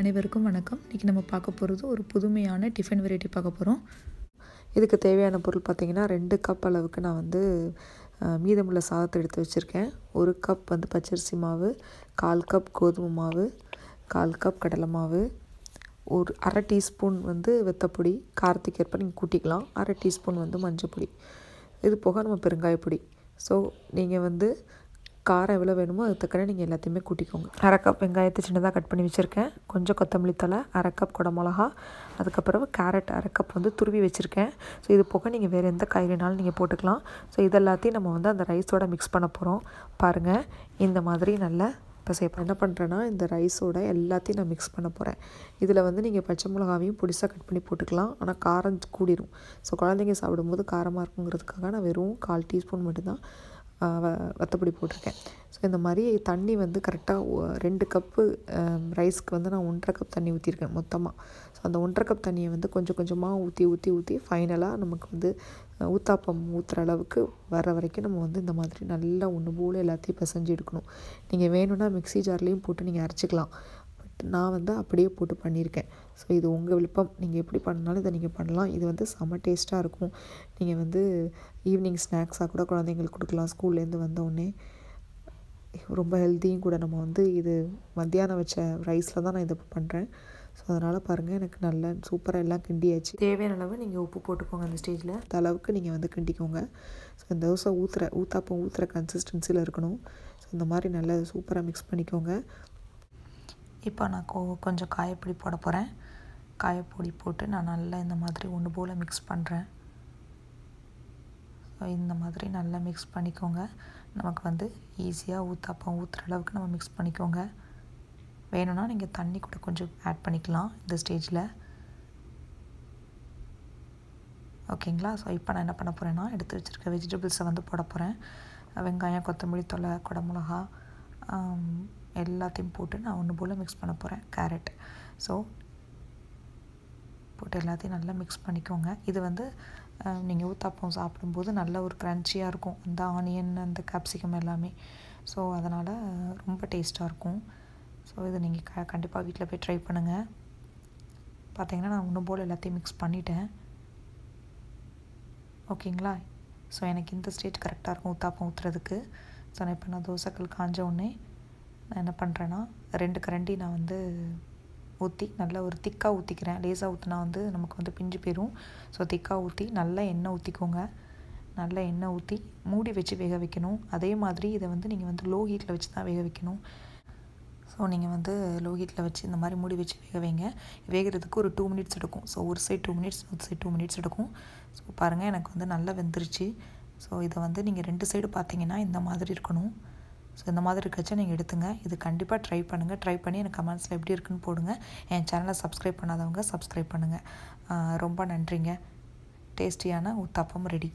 அனைவருக்கும் வணக்கம் இன்றைக்கி நம்ம பார்க்க போகிறது ஒரு புதுமையான டிஃபன் வெரைட்டி பார்க்க போகிறோம் இதுக்கு தேவையான பொருள் பார்த்திங்கன்னா ரெண்டு கப் அளவுக்கு நான் வந்து மீதமுள்ள சாதத்தை எடுத்து வச்சுருக்கேன் ஒரு கப் வந்து பச்சரிசி மாவு கால் கப் கோதுமை மாவு கால் கப் கடலை மாவு ஒரு அரை டீஸ்பூன் வந்து வெத்தப்பொடி காரத்துக்கு ஏற்ப நீங்கள் கூட்டிக்கலாம் அரை டீஸ்பூன் வந்து மஞ்சள் பொடி இது போக நம்ம பெருங்காயப்பொடி ஸோ நீங்கள் வந்து காரம் எவ்வளோ வேணுமோ அது நீங்கள் எல்லாத்தையுமே கூட்டிக்கோங்க அரை கப் வெங்காயத்தை சின்னதாக கட் பண்ணி வச்சுருக்கேன் கொஞ்சம் கொத்தமல்லி தலை அரை கப் குடமிளகா அதுக்கப்புறம் கேரட் அரை கப் வந்து துருவி வச்சுருக்கேன் ஸோ இது போக நீங்கள் வேறு எந்த காய்கறினாலும் நீங்கள் போட்டுக்கலாம் ஸோ இதெல்லாத்தையும் நம்ம வந்து அந்த ரைஸோட மிக்ஸ் பண்ண போகிறோம் பாருங்கள் இந்த மாதிரி நல்லா இப்போ இப்போ என்ன பண்ணுறேன்னா இந்த ரைஸோட எல்லாத்தையும் நான் மிக்ஸ் பண்ண போகிறேன் இதில் வந்து நீங்கள் பச்சை மிளகாவையும் புடிசாக கட் பண்ணி போட்டுக்கலாம் ஆனால் காரம் கூடிரும் ஸோ குழந்தைங்க சாப்பிடும்போது காரமாக இருக்குங்கிறதுக்காக நான் வெறும் கால் டீஸ்பூன் மட்டும்தான் வத்தப்பொடி போட்டிருக்கேன் ஸோ இந்த மாதிரி தண்ணி வந்து கரெக்டாக ரெண்டு கப்பு ரைஸ்க்கு வந்து நான் ஒன்றரை கப் தண்ணி ஊற்றிருக்கேன் மொத்தமாக ஸோ அந்த ஒன்றரை கப் தண்ணியை வந்து கொஞ்சம் கொஞ்சமாக ஊற்றி ஊற்றி ஊற்றி ஃபைனலாக நமக்கு வந்து ஊத்தாப்பம் ஊற்றுற அளவுக்கு வர வரைக்கும் நம்ம வந்து இந்த மாதிரி நல்லா ஒன்று போல் எல்லாத்தையும் பிசைஞ்சு எடுக்கணும் நீங்கள் வேணும்னா மிக்சி ஜார்லேயும் போட்டு நீங்கள் அரைச்சிக்கலாம் நான் வந்து அப்படியே போட்டு பண்ணியிருக்கேன் ஸோ இது உங்கள் விருப்பம் நீங்கள் எப்படி பண்ணாலும் இதை நீங்கள் பண்ணலாம் இது வந்து செம்ம டேஸ்ட்டாக இருக்கும் நீங்கள் வந்து ஈவினிங் ஸ்நாக்ஸாக கூட குழந்தைங்களுக்கு கொடுக்கலாம் ஸ்கூல்லேருந்து வந்தோடனே ரொம்ப ஹெல்த்தியும் கூட நம்ம வந்து இது மத்தியானம் வச்ச ரைஸில் தான் நான் இதை பண்ணுறேன் ஸோ அதனால் பாருங்கள் எனக்கு நல்ல சூப்பராக எல்லாம் கிண்டியாச்சு தேவையான அளவு நீங்கள் உப்பு போட்டுக்கோங்க அந்த ஸ்டேஜில் அந்த அளவுக்கு நீங்கள் வந்து கிண்டிக்கோங்க ஸோ இந்த தோசை ஊற்றுற ஊத்தாப்பம் ஊற்றுற கன்சிஸ்டன்சியில் இருக்கணும் ஸோ இந்த மாதிரி நல்லா சூப்பராக மிக்ஸ் பண்ணிக்கோங்க இப்போ நான் கோ கொஞ்சம் காயப்பொடி போட போகிறேன் காயப்பொடி போட்டு நான் நல்லா இந்த மாதிரி ஒன்று போல் மிக்ஸ் பண்ணுறேன் இந்த மாதிரி நல்லா மிக்ஸ் பண்ணிக்கோங்க நமக்கு வந்து ஈஸியாக ஊற்றாப்பம் ஊற்றுற அளவுக்கு நம்ம மிக்ஸ் பண்ணிக்கோங்க வேணும்னா நீங்கள் தண்ணி கூட கொஞ்சம் ஆட் பண்ணிக்கலாம் இந்த ஸ்டேஜில் ஓகேங்களா ஸோ இப்போ நான் என்ன பண்ண போகிறேன்னா எடுத்து வச்சுருக்க வெஜிடபிள்ஸை வந்து போட போகிறேன் வெங்காயம் கொத்தமல்லி தொலை குடமிளகா எல்லாத்தையும் போட்டு நான் ஒன்று போல் மிக்ஸ் பண்ண போகிறேன் கேரட் ஸோ போட்டு எல்லாத்தையும் நல்லா மிக்ஸ் பண்ணிக்கோங்க இது வந்து நீங்கள் ஊத்தாப்பம் சாப்பிடும்போது நல்ல ஒரு க்ரன்ச்சியாக இருக்கும் அந்த ஆனியன் அந்த கேப்சிகம் எல்லாமே ஸோ அதனால் ரொம்ப டேஸ்ட்டாக இருக்கும் ஸோ இதை நீங்கள் க கண்டிப்பாக வீட்டில் போய் ட்ரை பண்ணுங்கள் பார்த்தீங்கன்னா நான் ஒன்று போல் எல்லாத்தையும் மிக்ஸ் பண்ணிட்டேன் ஓகேங்களா ஸோ எனக்கு இந்த ஸ்டேஜ் கரெக்டாக இருக்கும் ஊத்தாப்பம் ஊற்றுறதுக்கு ஸோ நான் இப்போ நான் தோசைக்கல் காஞ்ச உடனே நான் என்ன பண்ணுறேன்னா ரெண்டு கரண்டி நான் வந்து ஊற்றி நல்லா ஒரு திக்காக ஊற்றிக்கிறேன் லேசாக ஊற்றினா வந்து நமக்கு வந்து பிஞ்சு போயிடும் ஸோ திக்காக ஊற்றி நல்லா எண்ணெய் ஊற்றிக்கோங்க நல்லா எண்ணெய் ஊற்றி மூடி வச்சு வேக வைக்கணும் அதே மாதிரி இதை வந்து நீங்கள் வந்து லோ ஹீட்டில் வச்சு தான் வேக வைக்கணும் ஸோ நீங்கள் வந்து லோ ஹீட்டில் வச்சு இந்த மாதிரி மூடி வச்சு வேக வைங்க வேகிறதுக்கு ஒரு டூ மினிட்ஸ் எடுக்கும் ஸோ ஒரு சைட் டூ மினிட்ஸ் ஒரு சைட் டூ மினிட்ஸ் எடுக்கும் ஸோ பாருங்கள் எனக்கு வந்து நல்லா வெந்துருச்சு ஸோ இதை வந்து நீங்கள் ரெண்டு சைடு பார்த்தீங்கன்னா இந்த மாதிரி இருக்கணும் ஸோ இந்த மாதிரி இருக்கச்ச நீங்கள் எடுத்துங்க இது கண்டிப்பாக ட்ரை பண்ணுங்கள் ட்ரை பண்ணி எனக்கு கமெண்ட்ஸில் எப்படி இருக்குன்னு போடுங்க என் சேனலை சப்ஸ்கிரைப் பண்ணாதவங்க சப்ஸ்கிரைப் பண்ணுங்கள் ரொம்ப நன்றிங்க டேஸ்டியான உத்தப்பம் ரெடி